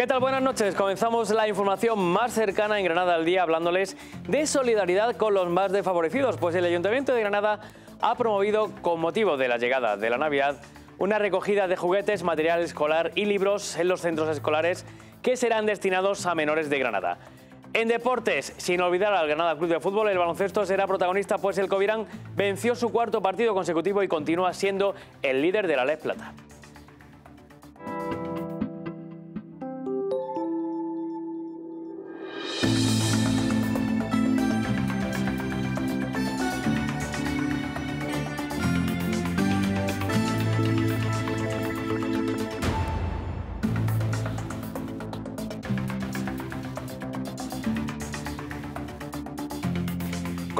¿Qué tal? Buenas noches. Comenzamos la información más cercana en Granada al día hablándoles de solidaridad con los más desfavorecidos, pues el Ayuntamiento de Granada ha promovido con motivo de la llegada de la Navidad una recogida de juguetes, material escolar y libros en los centros escolares que serán destinados a menores de Granada. En deportes, sin olvidar al Granada Club de Fútbol, el baloncesto será protagonista pues el Covirán venció su cuarto partido consecutivo y continúa siendo el líder de la Les Plata.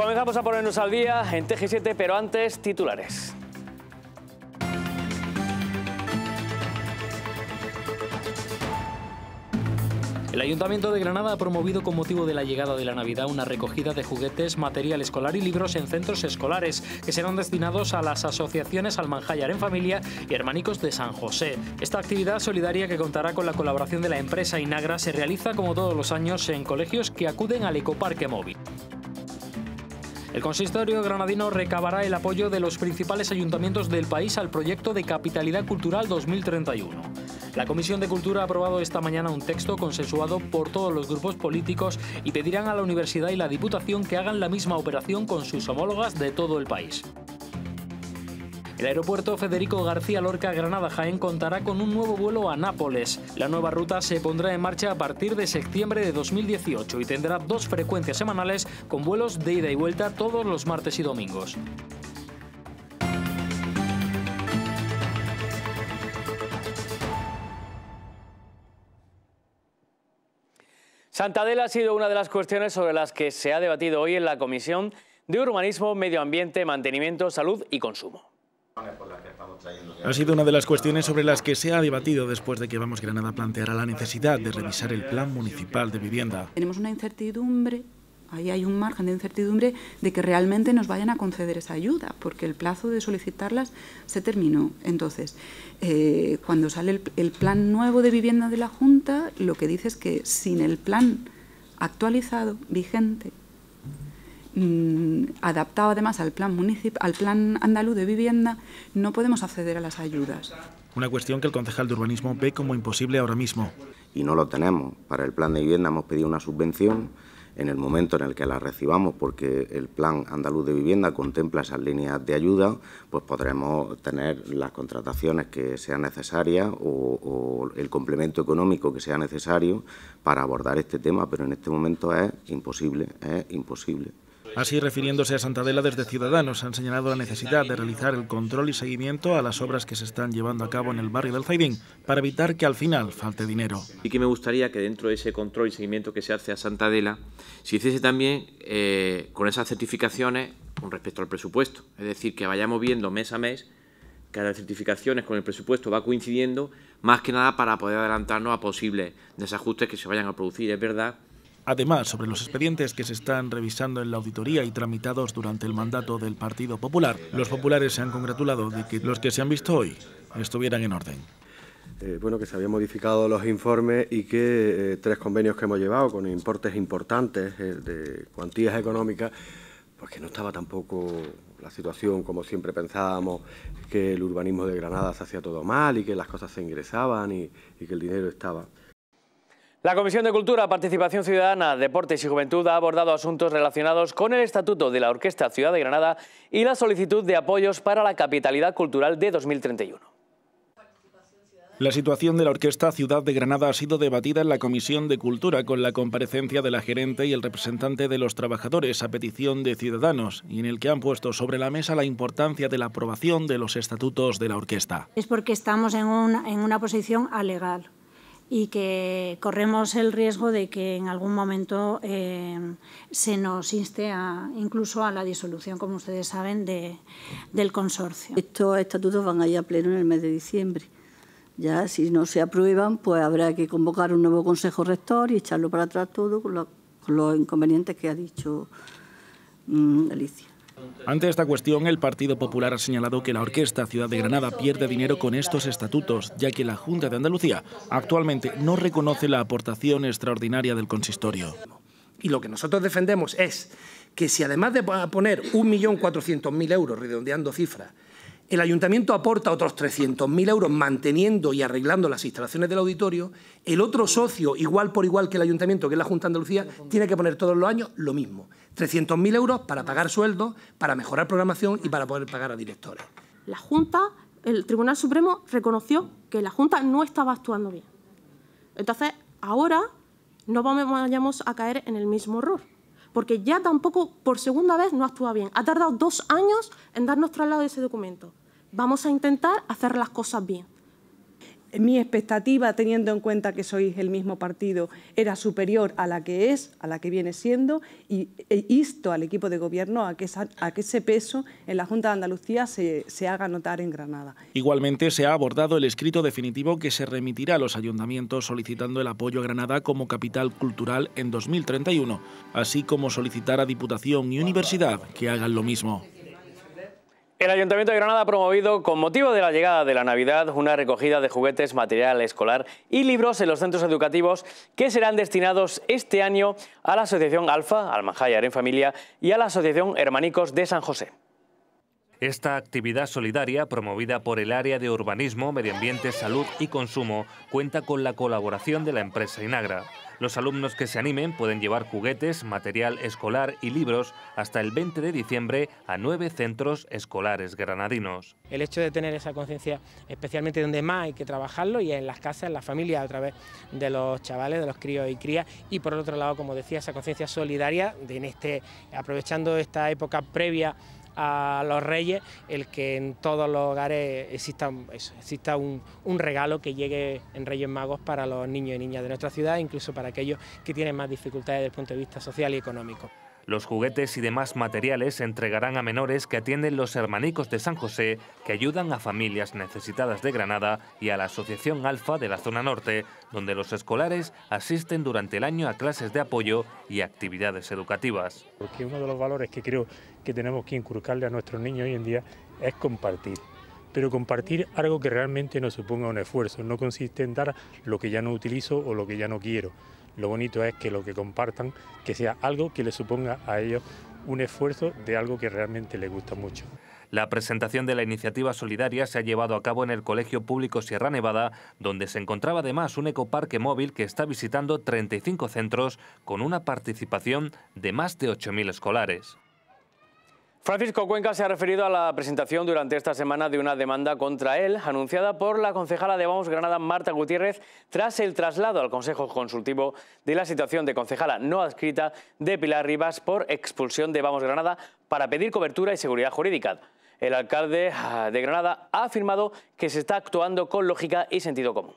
Comenzamos a ponernos al día en TG7, pero antes titulares. El Ayuntamiento de Granada ha promovido con motivo de la llegada de la Navidad una recogida de juguetes, material escolar y libros en centros escolares que serán destinados a las asociaciones Almanjayar en Familia y Hermanicos de San José. Esta actividad solidaria que contará con la colaboración de la empresa Inagra se realiza como todos los años en colegios que acuden al Ecoparque Móvil. El consistorio granadino recabará el apoyo de los principales ayuntamientos del país al proyecto de Capitalidad Cultural 2031. La Comisión de Cultura ha aprobado esta mañana un texto consensuado por todos los grupos políticos y pedirán a la universidad y la Diputación que hagan la misma operación con sus homólogas de todo el país. El aeropuerto Federico García Lorca Granada Jaén contará con un nuevo vuelo a Nápoles. La nueva ruta se pondrá en marcha a partir de septiembre de 2018 y tendrá dos frecuencias semanales con vuelos de ida y vuelta todos los martes y domingos. Santadela ha sido una de las cuestiones sobre las que se ha debatido hoy en la Comisión de Urbanismo, Medio Ambiente, Mantenimiento, Salud y Consumo. Ha sido una de las cuestiones sobre las que se ha debatido después de que Vamos Granada planteara la necesidad de revisar el plan municipal de vivienda. Tenemos una incertidumbre, ahí hay un margen de incertidumbre de que realmente nos vayan a conceder esa ayuda, porque el plazo de solicitarlas se terminó. Entonces, eh, cuando sale el, el plan nuevo de vivienda de la Junta, lo que dice es que sin el plan actualizado, vigente, Mm, adaptado además al plan, al plan andaluz de vivienda, no podemos acceder a las ayudas. Una cuestión que el concejal de urbanismo ve como imposible ahora mismo. Y no lo tenemos. Para el plan de vivienda hemos pedido una subvención en el momento en el que la recibamos, porque el Plan Andaluz de Vivienda contempla esas líneas de ayuda, pues podremos tener las contrataciones que sean necesarias o, o, el complemento económico que sea necesario para abordar este tema, pero en este momento es imposible, es imposible. Así, refiriéndose a Santadela desde Ciudadanos, han señalado la necesidad de realizar el control y seguimiento a las obras que se están llevando a cabo en el barrio del Zaidín para evitar que al final falte dinero. Y que me gustaría que dentro de ese control y seguimiento que se hace a Santadela se hiciese también eh, con esas certificaciones con respecto al presupuesto. Es decir, que vayamos viendo mes a mes que las certificaciones con el presupuesto va coincidiendo, más que nada para poder adelantarnos a posibles desajustes que se vayan a producir. Es verdad Además, sobre los expedientes que se están revisando en la auditoría y tramitados durante el mandato del Partido Popular, los populares se han congratulado de que los que se han visto hoy estuvieran en orden. Eh, bueno, que se habían modificado los informes y que eh, tres convenios que hemos llevado con importes importantes eh, de cuantías económicas, porque pues no estaba tampoco la situación como siempre pensábamos, que el urbanismo de Granada se hacía todo mal y que las cosas se ingresaban y que el dinero estaba. La Comisión de Cultura, Participación Ciudadana, Deportes y Juventud ha abordado asuntos relacionados con el Estatuto de la Orquesta Ciudad de Granada y la solicitud de apoyos para la capitalidad cultural de 2031. La situación de la Orquesta Ciudad de Granada ha sido debatida en la Comisión de Cultura con la comparecencia de la gerente y el representante de los trabajadores a petición de ciudadanos y en el que han puesto sobre la mesa la importancia de la aprobación de los estatutos de la orquesta. Es porque estamos en una, posición alegal y que corremos el riesgo de que en algún momento em, se nos inste incluso a la disolución, como ustedes saben, del consorcio. Estos estatutos van a ir a pleno en el mes de diciembre. Ya, si no se aprueban, pues habrá que convocar un nuevo consejo rector y echarlo para atrás todo con, los inconvenientes que ha dicho mm, Alicia. Ante esta cuestión, el Partido Popular ha señalado que la Orquesta Ciudad de Granada pierde dinero con estos estatutos, ya que la Junta de Andalucía actualmente no reconoce la aportación extraordinaria del consistorio. Y lo que nosotros defendemos es que si además de poner 1.400.000 euros, redondeando cifras, el ayuntamiento aporta otros 300.000 euros manteniendo y arreglando las instalaciones del auditorio. El otro socio, igual por igual que el ayuntamiento, que es la Junta de Andalucía, tiene que poner todos los años lo mismo. 300.000 euros para pagar sueldos, para mejorar programación y para poder pagar a directores. La Junta, el Tribunal Supremo reconoció que la Junta no estaba actuando bien. Entonces, ahora no vamos a caer en el mismo error porque ya tampoco por segunda vez no actúa bien. Ha tardado dos años en darnos traslado de ese documento. Vamos a intentar hacer las cosas bien. Mi expectativa, teniendo en cuenta que sois el mismo partido, era superior a la que es, a la que viene siendo, y e insto al equipo de gobierno a que, a que ese peso en la Junta de Andalucía se, se haga notar en Granada. Igualmente, se ha abordado el escrito definitivo que se remitirá a los ayuntamientos solicitando el apoyo a Granada como capital cultural en 2031, así como solicitar a Diputación y Universidad que hagan lo mismo. El Ayuntamiento de Granada ha promovido, con motivo de la llegada de la Navidad, una recogida de juguetes, material escolar y libros en los centros educativos que serán destinados este año a la Asociación Alfa, Almanjayar en Familia y a la Asociación Hermanicos de San José. Esta actividad solidaria, promovida por el área de urbanismo, medio ambiente, salud y consumo, cuenta con la colaboración de la empresa Inagra. Los alumnos que se animen pueden llevar juguetes, material escolar y libros hasta el 20 de diciembre a nueve centros escolares granadinos. El hecho de tener esa conciencia, especialmente donde más hay que trabajarlo, y en las casas, en las familias, a través de los chavales, de los críos y crías, y por otro lado, como decía, esa conciencia solidaria, de en este, aprovechando esta época previa a los reyes el que en todos los hogares exista, un, un, regalo que llegue en Reyes Magos para los niños y niñas de nuestra ciudad, incluso para aquellos que tienen más dificultades desde el punto de vista social y económico. Los juguetes y demás materiales se entregarán a menores que atienden los hermanicos de San José, que ayudan a familias necesitadas de Granada y a la Asociación Alfa de la zona norte, donde los escolares asisten durante el año a clases de apoyo y actividades educativas. Porque uno de los valores que creo que tenemos que inculcarle a nuestros niños hoy en día es compartir pero compartir algo que realmente no suponga un esfuerzo, no consiste en dar lo que ya no utilizo o lo que ya no quiero, lo bonito es que lo que compartan, que sea algo que les suponga a ellos un esfuerzo de algo que realmente les gusta mucho. La presentación de la iniciativa solidaria se ha llevado a cabo en el Colegio Público Sierra Nevada, donde se encontraba además un ecoparque móvil que está visitando 35 centros con una participación de más de 8.000 escolares. Francisco Cuenca se ha referido a la presentación durante esta semana de una demanda contra él, anunciada por la concejala de Vamos Granada, Marta Gutiérrez, tras el traslado al Consejo Consultivo de la situación de concejala no adscrita de Pilar Rivas por expulsión de Vamos Granada para pedir cobertura y seguridad jurídica. El alcalde ah, de Granada ha afirmado que se está actuando con lógica y sentido común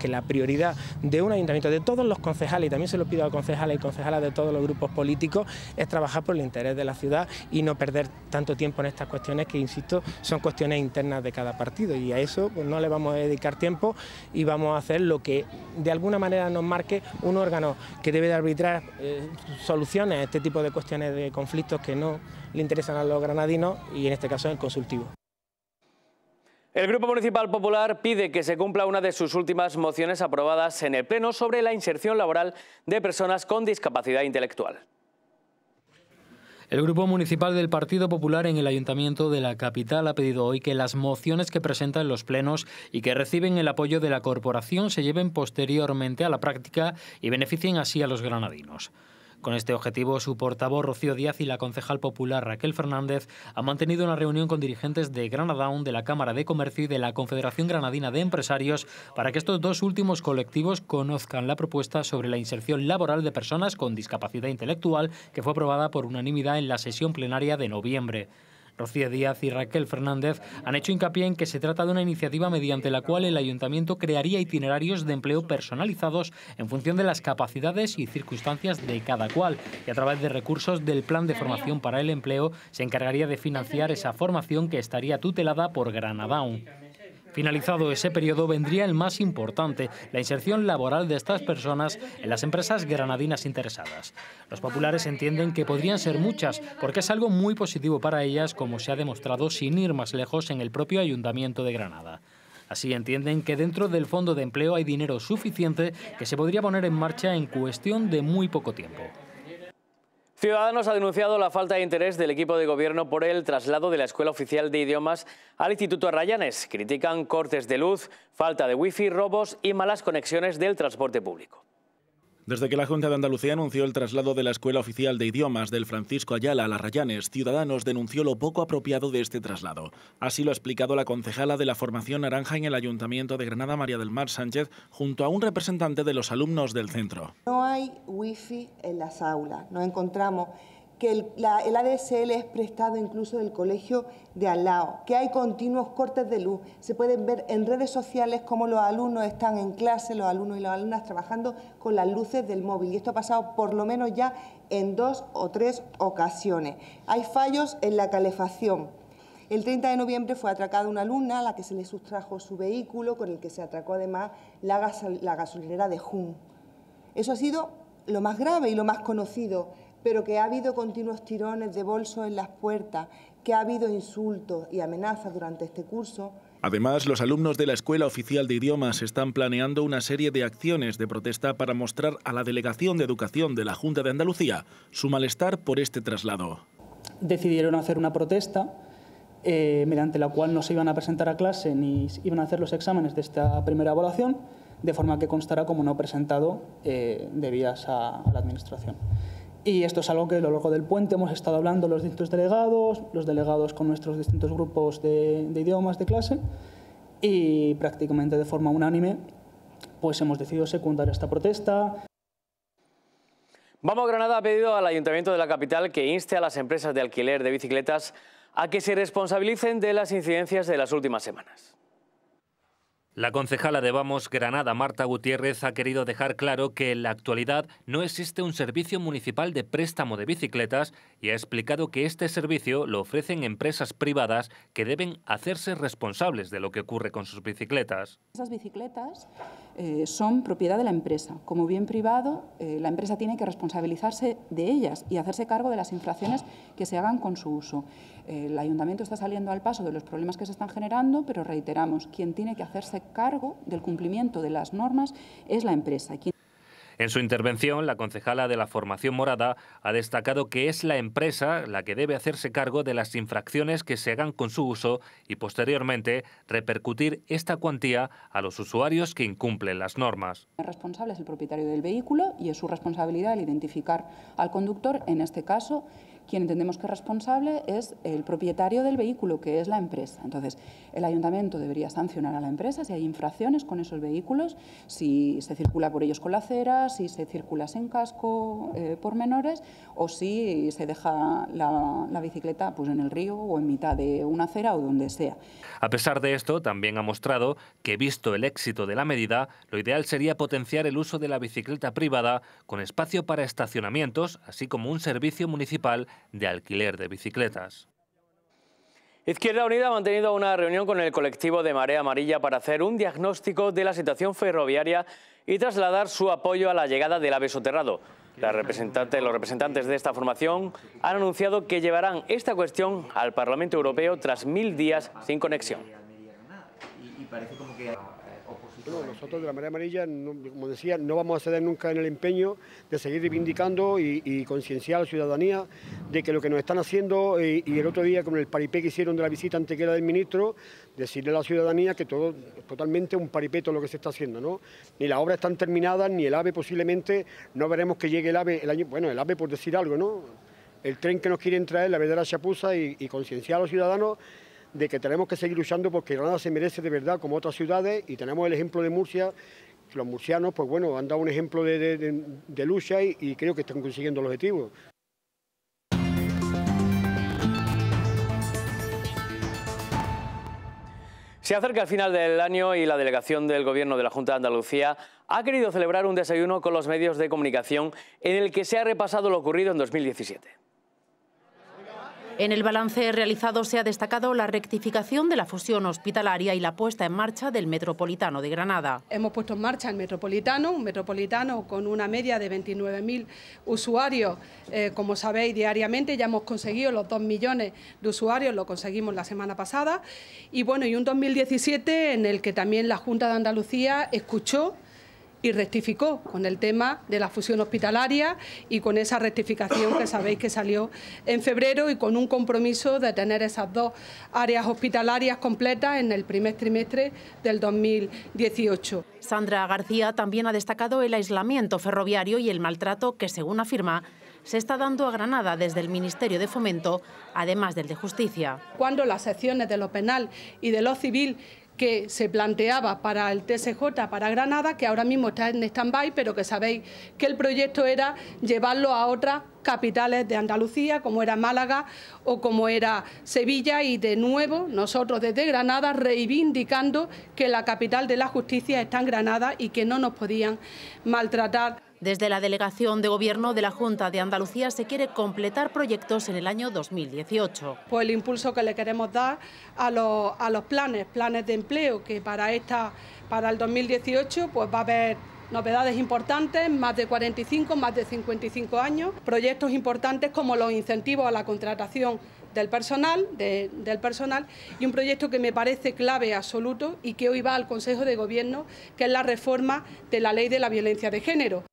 que la prioridad de un ayuntamiento, de todos los concejales, y también se lo pido a concejales y concejalas de todos los grupos políticos, es trabajar por el interés de la ciudad y no perder tanto tiempo en estas cuestiones que, insisto, son cuestiones internas de cada partido. Y a eso pues, no le vamos a dedicar tiempo y vamos a hacer lo que de alguna manera nos marque un órgano que debe de arbitrar eh, soluciones a este tipo de cuestiones de conflictos que no le interesan a los granadinos y en este caso el consultivo. El Grupo Municipal Popular pide que se cumpla una de sus últimas mociones aprobadas en el Pleno sobre la inserción laboral de personas con discapacidad intelectual. El Grupo Municipal del Partido Popular en el Ayuntamiento de la capital ha pedido hoy que las mociones que presentan los plenos y que reciben el apoyo de la corporación se lleven posteriormente a la práctica y beneficien así a los granadinos. Con este objetivo, su portavoz Rocío Díaz y la concejal popular Raquel Fernández han mantenido una reunión con dirigentes de Granadaun, de la Cámara de Comercio y de la Confederación Granadina de Empresarios para que estos dos últimos colectivos conozcan la propuesta sobre la inserción laboral de personas con discapacidad intelectual que fue aprobada por unanimidad en la sesión plenaria de noviembre. Rocío Díaz y Raquel Fernández han hecho hincapié en que se trata de una iniciativa mediante la cual el ayuntamiento crearía itinerarios de empleo personalizados en función de las capacidades y circunstancias de cada cual y a través de recursos del Plan de Formación para el Empleo se encargaría de financiar esa formación que estaría tutelada por Granadown. Finalizado ese periodo vendría el más importante, la inserción laboral de estas personas en las empresas granadinas interesadas. Los populares entienden que podrían ser muchas, porque es algo muy positivo para ellas, como se ha demostrado sin ir más lejos en el propio Ayuntamiento de Granada. Así entienden que dentro del Fondo de Empleo hay dinero suficiente que se podría poner en marcha en cuestión de muy poco tiempo. Ciudadanos ha denunciado la falta de interés del equipo de gobierno por el traslado de la Escuela Oficial de Idiomas al Instituto Arrayanes. Critican cortes de luz, falta de wifi, robos y malas conexiones del transporte público. Desde que la Junta de Andalucía anunció el traslado de la Escuela Oficial de Idiomas del Francisco Ayala a las Rayanes, Ciudadanos denunció lo poco apropiado de este traslado. Así lo ha explicado la concejala de la Formación Naranja en el Ayuntamiento de Granada, María del Mar Sánchez, junto a un representante de los alumnos del centro. No hay wifi en las aulas, no encontramos que el, ADSL es prestado incluso del colegio de al que hay continuos cortes de luz. Se pueden ver en redes sociales cómo los alumnos están en clase, los alumnos y las alumnas trabajando con las luces del móvil. Y esto ha pasado por lo menos ya en dos o tres ocasiones. Hay fallos en la calefacción. El 30 de noviembre fue atracada una alumna a la que se le sustrajo su vehículo, con el que se atracó además la, la gasolinera de Jun. Eso ha sido lo más grave y lo más conocido pero que ha habido continuos tirones de bolsos en las puertas, que ha habido insultos y amenazas durante este curso. Además, los alumnos de la Escuela Oficial de Idiomas están planeando una serie de acciones de protesta para mostrar a la Delegación de Educación de la Junta de Andalucía su malestar por este traslado. Decidieron hacer una protesta eh, mediante la cual no se iban a presentar a clase ni iban a hacer los exámenes de esta primera evaluación, de forma que constará como no presentado eh, debidas a la Administración. Y esto es algo que a lo largo del puente hemos estado hablando los distintos delegados, los delegados con nuestros distintos grupos de, idiomas de clase y prácticamente de forma unánime pues hemos decidido secundar esta protesta. Vamos Granada ha pedido al Ayuntamiento de la capital que inste a las empresas de alquiler de bicicletas a que se responsabilicen de las incidencias de las últimas semanas. La concejala de Vamos Granada, Marta Gutiérrez, ha querido dejar claro que en la actualidad no existe un servicio municipal de préstamo de bicicletas y ha explicado que este servicio lo ofrecen empresas privadas que deben hacerse responsables de lo que ocurre con sus bicicletas. bicicletas eh, son propiedad de la empresa. Como bien privado, eh, la empresa tiene que responsabilizarse de ellas y hacerse cargo de las infracciones que se hagan con su uso. el ayuntamiento está saliendo al paso de los problemas que se están generando, pero reiteramos, quien tiene que hacerse cargo del cumplimiento de las normas es la empresa. En su intervención, la concejala de la Formación Morada ha destacado que es la empresa la que debe hacerse cargo de las infracciones que se hagan con su uso y posteriormente repercutir esta cuantía a los usuarios que incumplen las normas. El responsable es el propietario del vehículo y es su responsabilidad el identificar al conductor, en este caso, quien entendemos que es responsable es el propietario del vehículo, que es la empresa. Entonces, el ayuntamiento debería sancionar a la empresa si hay infracciones con esos vehículos, si se circula por ellos con la acera, si se circula sin casco eh, por menores o si se deja la, bicicleta pues, en el río o en mitad de una acera o donde sea. A pesar de esto, también ha mostrado que, visto el éxito de la medida, lo ideal sería potenciar el uso de la bicicleta privada con espacio para estacionamientos, así como un servicio municipal de alquiler de bicicletas. Izquierda Unida ha mantenido una reunión con el colectivo de Marea Amarilla para hacer un diagnóstico de la situación ferroviaria y trasladar su apoyo a la llegada del ave soterrado. La los representantes de esta formación han anunciado que llevarán esta cuestión al Parlamento Europeo tras mil días sin conexión nosotros de la Marea Amarilla, como decía, no vamos a ceder nunca en el empeño de seguir reivindicando y, concienciar a la ciudadanía de que lo que nos están haciendo, eh, y, el otro día con el paripé que hicieron de la visita antequera del ministro, decirle a la ciudadanía que todo es totalmente un paripeto lo que se está haciendo, ¿no? Ni las obras están terminadas, ni el AVE posiblemente, no veremos que llegue el AVE, el año, bueno, el AVE por decir algo, ¿no? El tren que nos quieren traer, la la chapuza y, y concienciar a los ciudadanos de que tenemos que seguir luchando porque Granada se merece de verdad como otras ciudades y tenemos el ejemplo de Murcia. Los murcianos, pues bueno, han dado un ejemplo de, lucha y, y creo que están consiguiendo el objetivo. Se acerca el final del año y la delegación del Gobierno de la Junta de Andalucía ha querido celebrar un desayuno con los medios de comunicación en el que se ha repasado lo ocurrido en 2017. En el balance realizado se ha destacado la rectificación de la fusión hospitalaria y la puesta en marcha del Metropolitano de Granada. Hemos puesto en marcha el Metropolitano, un Metropolitano con una media de 29.000 usuarios, eh, como sabéis, diariamente. Ya hemos conseguido los 2 millones de usuarios, lo conseguimos la semana pasada. Y bueno, y un 2017 en el que también la Junta de Andalucía escuchó y rectificó con el tema de la fusión hospitalaria y con esa rectificación que sabéis que salió en febrero y con un compromiso de tener esas dos áreas hospitalarias completas en el primer trimestre del 2018. Sandra García también ha destacado el aislamiento ferroviario y el maltrato que, según afirma, se está dando a Granada desde el Ministerio de Fomento, además del de Justicia. Cuando las secciones de lo penal y de lo civil que se planteaba para el TSJ, para Granada, que ahora mismo está en stand-by, pero que sabéis que el proyecto era llevarlo a otras capitales de Andalucía, como era Málaga o como era Sevilla, y de nuevo nosotros desde Granada reivindicando que la capital de la justicia está en Granada y que no nos podían maltratar. Desde la Delegación de Gobierno de la Junta de Andalucía se quiere completar proyectos en el año 2018. Pues el impulso que le queremos dar a los, planes, planes de empleo, que para, esta, para el 2018 pues va a haber novedades importantes, más de 45, más de 55 años, proyectos importantes como los incentivos a la contratación del personal, del personal y un proyecto que me parece clave absoluto y que hoy va al Consejo de Gobierno, que es la reforma de la ley de la violencia de género.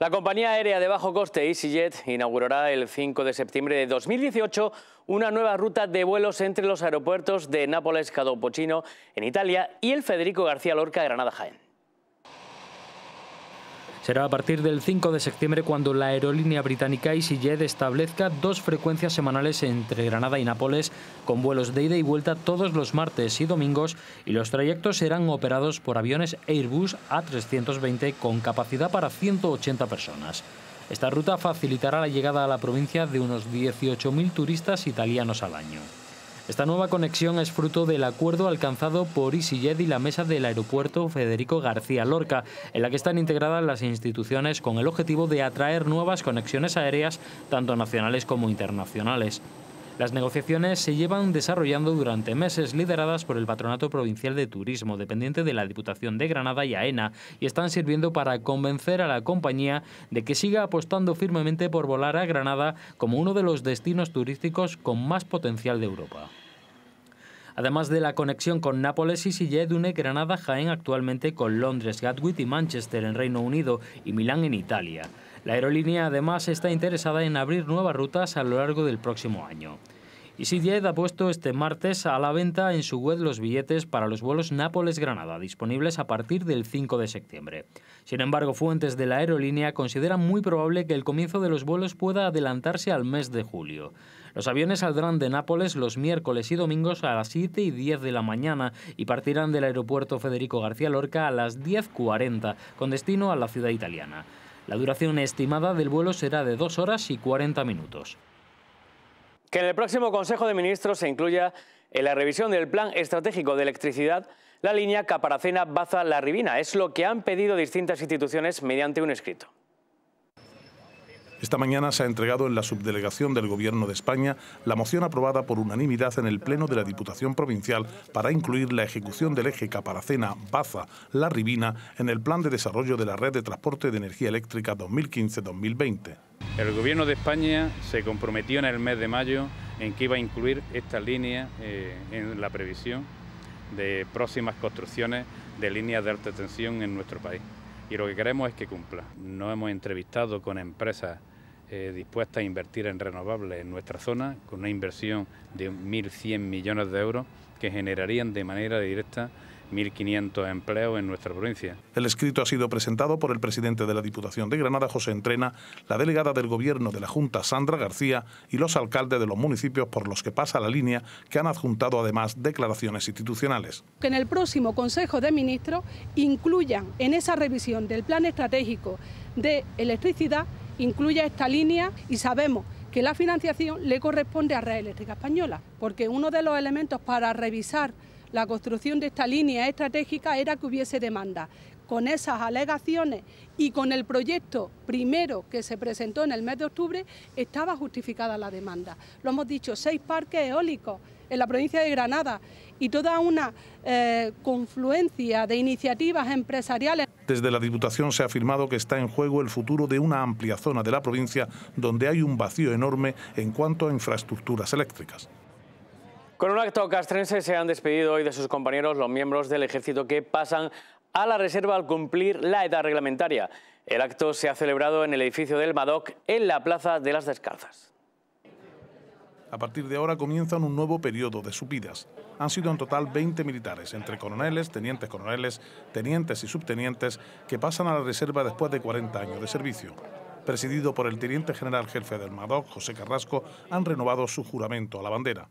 La compañía aérea de bajo coste EasyJet inaugurará el 5 de septiembre de 2018 una nueva ruta de vuelos entre los aeropuertos de Nápoles Cadopochino en Italia y el Federico García Lorca Granada Jaén. Será a partir del 5 de septiembre cuando la aerolínea británica EasyJet establezca dos frecuencias semanales entre Granada y Nápoles con vuelos de ida y vuelta todos los martes y domingos y los trayectos serán operados por aviones Airbus A320 con capacidad para 180 personas. Esta ruta facilitará la llegada a la provincia de unos 18.000 turistas italianos al año. Esta nueva conexión es fruto del acuerdo alcanzado por EasyJet y la mesa del aeropuerto Federico García Lorca, en la que están integradas las instituciones con el objetivo de atraer nuevas conexiones aéreas, tanto nacionales como internacionales. Las negociaciones se llevan desarrollando durante meses, lideradas por el Patronato Provincial de Turismo, dependiente de la Diputación de Granada y AENA, y están sirviendo para convencer a la compañía de que siga apostando firmemente por volar a Granada como uno de los destinos turísticos con más potencial de Europa. Además de la conexión con Nápoles y Silledune, Granada-Jaén actualmente con Londres, Gatwick y Manchester en Reino Unido y Milán en Italia. La aerolínea además está interesada en abrir nuevas rutas a lo largo del próximo año. EasyJet ha puesto este martes a la venta en su web los billetes para los vuelos Nápoles-Granada, disponibles a partir del 5 de septiembre. Sin embargo, fuentes de la aerolínea consideran muy probable que el comienzo de los vuelos pueda adelantarse al mes de julio. Los aviones saldrán de Nápoles los miércoles y domingos a las 7 y 10 de la mañana y partirán del aeropuerto Federico García Lorca a las 10.40 con destino a la ciudad italiana. La duración estimada del vuelo será de dos horas y 40 minutos. Que en el próximo Consejo de Ministros se incluya en la revisión del Plan Estratégico de Electricidad la línea Caparacena-Baza-La Ribina. Es lo que han pedido distintas instituciones mediante un escrito. Esta mañana se ha entregado en la subdelegación del Gobierno de España la moción aprobada por unanimidad en el Pleno de la Diputación Provincial para incluir la ejecución del eje Caparacena-Baza-La Ribina en el Plan de Desarrollo de la Red de Transporte de Energía Eléctrica 2015-2020. El Gobierno de España se comprometió en el mes de mayo en que iba a incluir esta línea eh, en la previsión de próximas construcciones de líneas de alta tensión en nuestro país. Y lo que queremos es que cumpla. No hemos entrevistado con empresas eh, dispuesta dispuestas a invertir en renovables en nuestra zona, con una inversión de 1.100 millones de euros que generarían de manera directa 1.500 empleos en nuestra provincia. El escrito ha sido presentado por el presidente de la Diputación de Granada, José Entrena, la delegada del Gobierno de la Junta, Sandra García, y los alcaldes de los municipios por los que pasa la línea, que han adjuntado además declaraciones institucionales. Que en el próximo Consejo de Ministros incluyan en esa revisión del plan estratégico de electricidad Incluye esta línea y sabemos que la financiación le corresponde a Red Eléctrica Española, porque uno de los elementos para revisar la construcción de esta línea estratégica era que hubiese demanda. Con esas alegaciones y con el proyecto primero que se presentó en el mes de octubre, estaba justificada la demanda. Lo hemos dicho, seis parques eólicos en la provincia de Granada y toda una eh, confluencia de iniciativas empresariales. Desde la Diputación se ha afirmado que está en juego el futuro de una amplia zona de la provincia donde hay un vacío enorme en cuanto a infraestructuras eléctricas. Con un acto castrense se han despedido hoy de sus compañeros los miembros del ejército que pasan a la reserva al cumplir la edad reglamentaria. El acto se ha celebrado en el edificio del Madoc en la Plaza de las Descalzas. A partir de ahora comienzan un nuevo periodo de subidas. Han sido en total 20 militares, entre coroneles, tenientes coroneles, tenientes y subtenientes, que pasan a la reserva después de 40 años de servicio presidido por el teniente general jefe del MADOC, José Carrasco, han renovado su juramento a la bandera.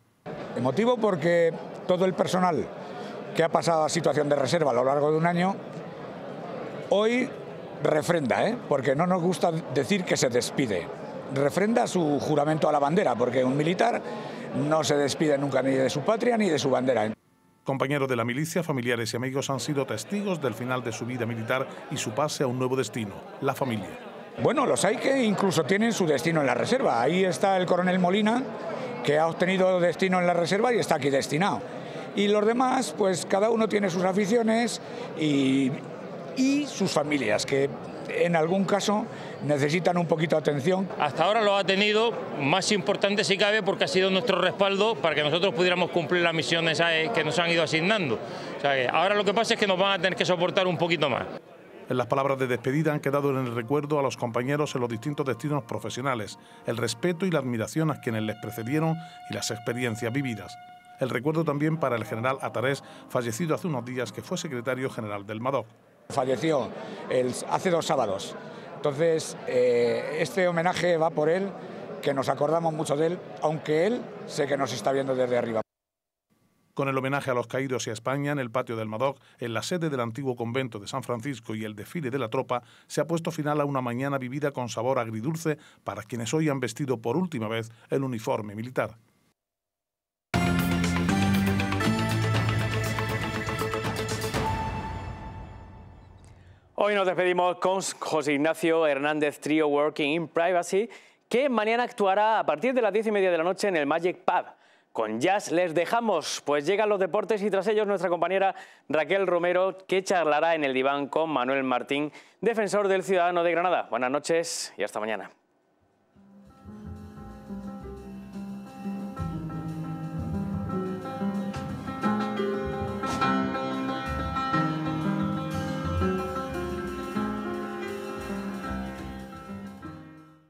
Emotivo porque todo el personal que ha pasado a situación de reserva a lo largo de un año, hoy refrenda, ¿eh? porque no nos gusta decir que se despide refrenda su juramento a la bandera, porque un militar no se despide nunca ni de su patria ni de su bandera. Compañeros de la milicia, familiares y amigos han sido testigos del final de su vida militar y su pase a un nuevo destino, la familia. Bueno, los hay que incluso tienen su destino en la reserva. Ahí está el coronel Molina, que ha obtenido destino en la reserva y está aquí destinado. Y los demás, pues cada uno tiene sus aficiones y, sus familias, que en algún caso necesitan un poquito de atención. Hasta ahora lo ha tenido, más importante si cabe, porque ha sido nuestro respaldo para que nosotros pudiéramos cumplir las misiones que nos han ido asignando. ahora lo que pasa es que nos van a tener que soportar un poquito más. En las palabras de despedida han quedado en el recuerdo a los compañeros en los distintos destinos profesionales, el respeto y la admiración a quienes les precedieron y las experiencias vividas. El recuerdo también para el general Atarés, fallecido hace unos días, que fue secretario general del MADOC. Falleció hace dos sábados. Entonces, eh, este homenaje va por él, que nos acordamos mucho de él, aunque él sé que nos está viendo desde arriba. Con el homenaje a los caídos y a España en el patio del Madoc, en la sede del antiguo convento de San Francisco y el desfile de la tropa, se ha puesto final a una mañana vivida con sabor agridulce para quienes hoy han vestido por última vez el uniforme militar. Hoy nos despedimos con José Ignacio Hernández Trio Working in Privacy, que mañana actuará a partir de las diez y media de la noche en el Magic Pub. Con jazz les dejamos, pues llegan los deportes y tras ellos nuestra compañera Raquel Romero, que charlará en el diván con Manuel Martín, defensor del Ciudadano de Granada. Buenas noches y hasta mañana.